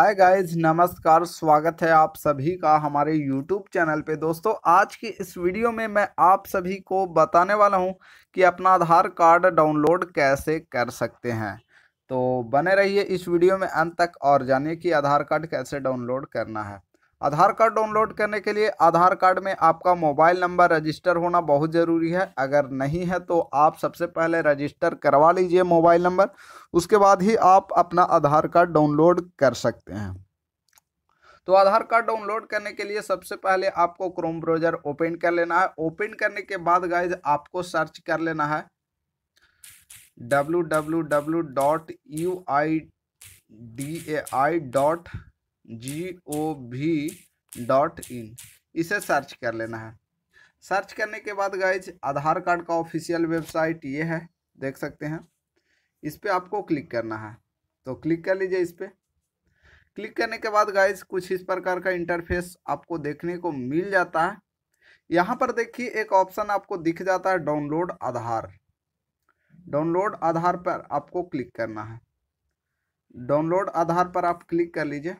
hi guys नमस्कार स्वागत है आप सभी का हमारे यूट्यूब चैनल पे दोस्तों आज की इस वीडियो में मैं आप सभी को बताने वाला हूं कि अपना आधार कार्ड डाउनलोड कैसे कर सकते हैं तो बने रहिए इस वीडियो में अंत तक और जानिए कि आधार कार्ड कैसे डाउनलोड करना है आधार कार्ड डाउनलोड करने के लिए आधार कार्ड में आपका मोबाइल नंबर रजिस्टर होना बहुत ज़रूरी है अगर नहीं है तो आप सबसे पहले रजिस्टर करवा लीजिए मोबाइल नंबर उसके बाद ही आप अपना आधार कार्ड डाउनलोड कर सकते हैं तो आधार कार्ड डाउनलोड करने के लिए सबसे पहले आपको क्रोम ब्राउज़र ओपन कर लेना है ओपन करने के बाद गाइज आपको सर्च कर लेना है W W W dot U I D A I dot G O V dot in इसे सर्च कर लेना है सर्च करने के बाद गाइज आधार कार्ड का ऑफिशियल वेबसाइट ये है देख सकते हैं इस पर आपको क्लिक करना है तो क्लिक कर लीजिए इस पर क्लिक करने के बाद गाइज कुछ इस प्रकार का इंटरफेस आपको देखने को मिल जाता है यहाँ पर देखिए एक ऑप्शन आपको दिख जाता है डाउनलोड आधार डाउनलोड आधार पर आपको क्लिक करना है डाउनलोड आधार पर आप क्लिक कर लीजिए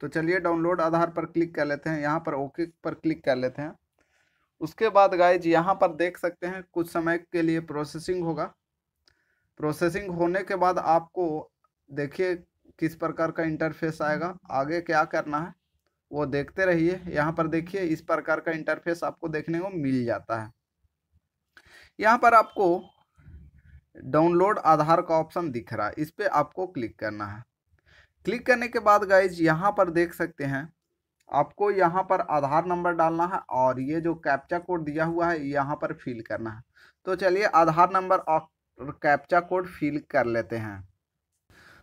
तो चलिए डाउनलोड आधार पर क्लिक कर लेते हैं यहाँ पर ओके पर क्लिक कर लेते हैं उसके बाद गाइज यहाँ पर देख सकते हैं कुछ समय के लिए प्रोसेसिंग होगा प्रोसेसिंग होने के बाद आपको देखिए किस प्रकार का इंटरफेस आएगा आगे क्या करना है वो देखते रहिए यहाँ पर देखिए इस प्रकार का इंटरफेस आपको देखने को मिल जाता है यहाँ पर आपको डाउनलोड आधार का ऑप्शन दिख रहा है इस पर आपको क्लिक करना है क्लिक करने के बाद गाइज यहाँ पर देख सकते हैं आपको यहाँ पर आधार नंबर डालना है और ये जो कैप्चा कोड दिया हुआ है यहाँ पर फिल करना है तो चलिए आधार नंबर और कैप्चा कोड फिल कर लेते हैं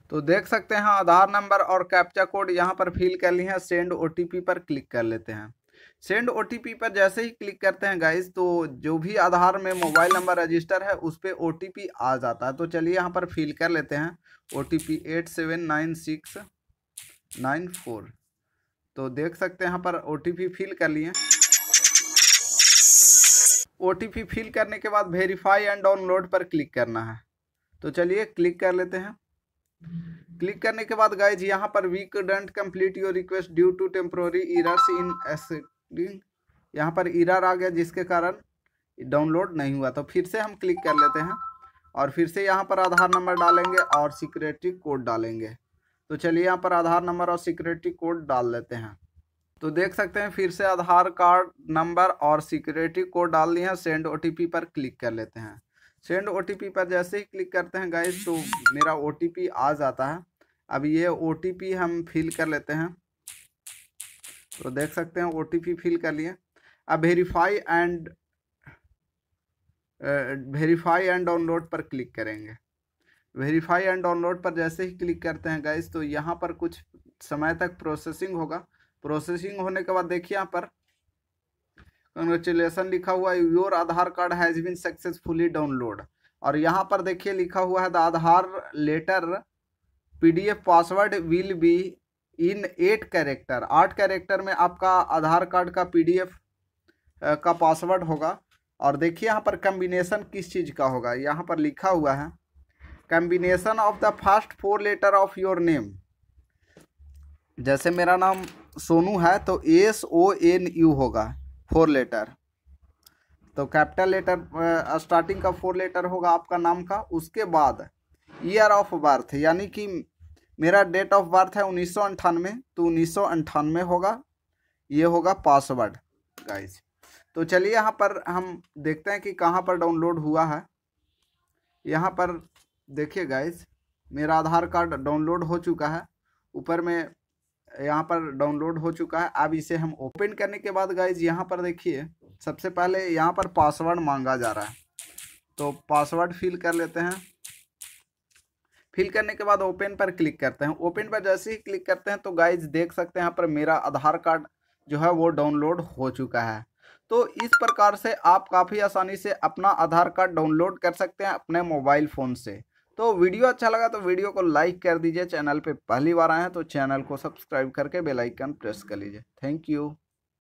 तो देख सकते हैं आधार नंबर और कैप्चा कोड यहाँ पर फिल कर लिए हैं सेंड ओ पर क्लिक कर लेते हैं सेंड ओ पर जैसे ही क्लिक करते हैं गाइज तो जो भी आधार में मोबाइल नंबर रजिस्टर है उस पर ओ आ जाता है तो चलिए यहाँ पर फिल कर लेते हैं O T P eight seven nine six nine four तो देख सकते हैं यहाँ पर ओ टी पी फिल कर लिए ओ फिल करने के बाद वेरीफाई एंड डाउनलोड पर क्लिक करना है तो चलिए क्लिक कर लेते हैं क्लिक करने के बाद गाइज यहाँ पर we didn't complete your request due to temporary errors in S यहाँ पर इरर आ गया जिसके कारण डाउनलोड नहीं हुआ तो फिर से हम क्लिक कर लेते हैं और फिर से यहाँ पर आधार नंबर डालेंगे और सिक्योरिटी कोड डालेंगे तो चलिए यहाँ पर आधार नंबर और सिक्योरिटी कोड डाल लेते हैं तो देख सकते हैं फिर से आधार कार्ड नंबर और सिक्योरिटी कोड डाल दिए हैं सेंड ओ पर क्लिक कर लेते हैं सेंड ओ पर जैसे ही क्लिक करते हैं गाइज तो मेरा ओ आ जाता है अब ये ओ हम फिल कर लेते हैं तो देख सकते हैं ओ फिल कर लिए अब verify and verify and download पर क्लिक करेंगे वेरीफाई एंड डाउनलोड पर जैसे ही क्लिक करते हैं गाइज तो यहाँ पर कुछ समय तक प्रोसेसिंग होगा प्रोसेसिंग होने के बाद देखिए यहाँ पर कंग्रेचुलेसन लिखा हुआ है your Aadhaar card has been successfully download और यहाँ पर देखिए लिखा हुआ है the Aadhaar letter PDF password will be in eight character आठ कैरेक्टर में आपका आधार कार्ड का पीडीएफ का पासवर्ड होगा और देखिए यहाँ पर कम्बिनेसन किस चीज़ का होगा यहाँ पर लिखा हुआ है combination of the first four letter of your name जैसे मेरा नाम सोनू है तो एस ओ एन यू होगा फोर लेटर तो कैपिटल लेटर स्टार्टिंग का फोर लेटर होगा आपका नाम का उसके बाद ईयर ऑफ बर्थ यानी कि मेरा डेट ऑफ बर्थ है उन्नीस सौ अंठानवे तो उन्नीस सौ अंठानवे होगा ये होगा पासवर्ड गाइज तो चलिए यहाँ पर हम देखते हैं कि कहाँ पर डाउनलोड हुआ है यहाँ पर देखिए गाइज मेरा आधार कार्ड डाउनलोड हो चुका है ऊपर में यहाँ पर डाउनलोड हो चुका है अब इसे हम ओपन करने के बाद गाइज यहाँ पर देखिए सबसे पहले यहाँ पर पासवर्ड मांगा जा रहा है तो पासवर्ड फिल कर लेते हैं फिल करने के बाद ओपन पर क्लिक करते हैं ओपन पर जैसे ही क्लिक करते हैं तो गाइज देख सकते हैं यहाँ पर मेरा आधार कार्ड जो है वो डाउनलोड हो चुका है तो इस प्रकार से आप काफ़ी आसानी से अपना आधार कार्ड डाउनलोड कर सकते हैं अपने मोबाइल फ़ोन से तो वीडियो अच्छा लगा तो वीडियो को लाइक कर दीजिए चैनल पे पहली बार आए हैं तो चैनल को सब्सक्राइब करके बेल आइकन प्रेस कर लीजिए थैंक यू